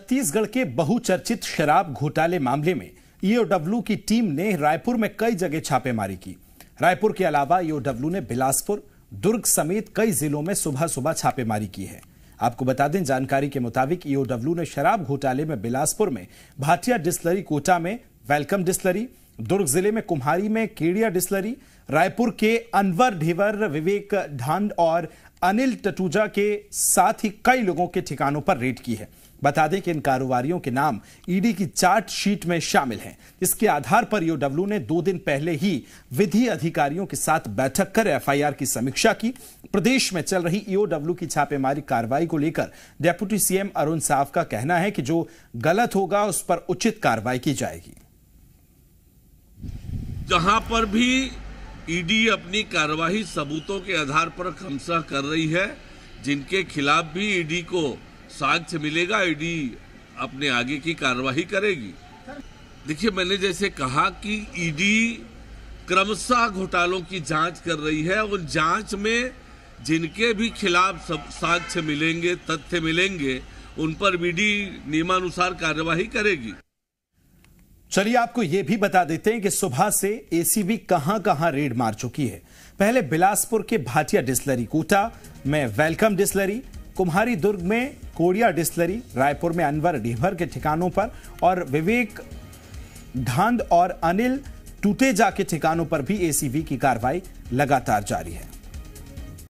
छत्तीसगढ़ के बहुचर्चित शराब घोटाले मामले में ईओडब्ल्यू e की टीम ने रायपुर में कई जगह छापेमारी की रायपुर के अलावा ईओडब्ल्यू e ने बिलासपुर दुर्ग समेत कई जिलों में सुबह सुबह छापेमारी की है आपको बता दें जानकारी के मुताबिक ईओडब्ल्यू e ने शराब घोटाले में बिलासपुर में भाटिया डिस्लरी कोटा में वेलकम डिस्लरी दुर्ग जिले में कुम्हारी में केड़िया डिस्लरी रायपुर के अनवर ढेवर विवेक ढांड और अनिल टटूजा के साथ ही कई लोगों के ठिकानों पर रेड की है बता दें कि इन कारोबारियों के नाम ईडी की चार्ट शीट में शामिल हैं इसके आधार पर ईओडब्ल्यू ने दो दिन पहले ही विधि अधिकारियों के साथ बैठक कर एफआईआर की समीक्षा की प्रदेश में चल रही ईओडब्ल्यू की छापेमारी कार्रवाई को लेकर डेप्यूटी सीएम अरुण साव का कहना है कि जो गलत होगा उस पर उचित कार्रवाई की जाएगी जहां पर भी ईडी अपनी कार्यवाही सबूतों के आधार पर खमसा कर रही है जिनके खिलाफ भी ईडी को साक्ष्य मिलेगा ईडी अपने आगे की कार्यवाही करेगी देखिए मैंने जैसे कहा कि ईडी क्रमशः घोटालों की जांच कर रही है और जांच में जिनके भी खिलाफ साक्ष्य मिलेंगे तथ्य मिलेंगे उन पर ईडी नियमानुसार कार्यवाही करेगी चलिए आपको यह भी बता देते हैं कि सुबह से एसीबी कहां कहां रेड मार चुकी है पहले बिलासपुर के भाटिया डिस्लरी कोटा में वेलकम डिस्लरी कुम्हारी दुर्ग में कोड़िया डिस्लरी रायपुर में अनवर डिहर के ठिकानों पर और विवेक ढांड और अनिल टूटेजा के ठिकानों पर भी एसीबी की कार्रवाई लगातार जारी है